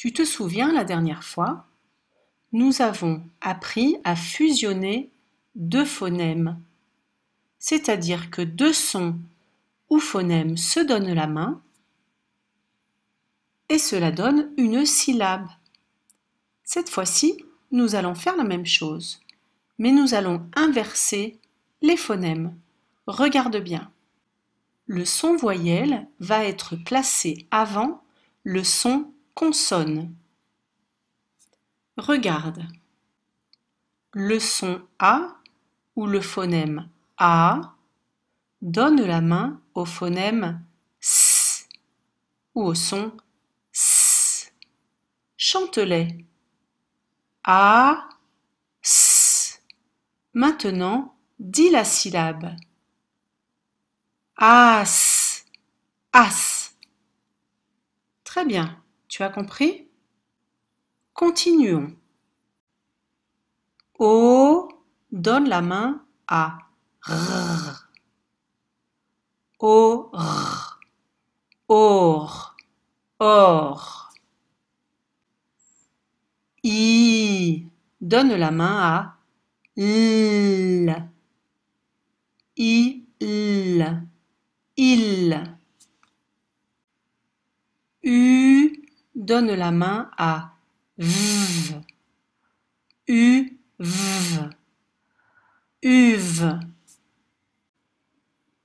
Tu te souviens la dernière fois Nous avons appris à fusionner deux phonèmes, c'est-à-dire que deux sons ou phonèmes se donnent la main et cela donne une syllabe. Cette fois-ci, nous allons faire la même chose, mais nous allons inverser les phonèmes. Regarde bien. Le son voyelle va être placé avant le son consonne. Regarde. Le son A ou le phonème A donne la main au phonème S ou au son S. Chante-les. A, S. Maintenant, dis la syllabe. As, as. Très bien. Tu as compris Continuons. O oh, donne la main à R. O oh, R. Or. Or. I donne la main à L. Il. Il. donne la main à v, V. uve.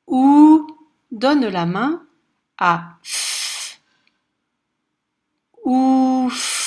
Ou donne la main à f,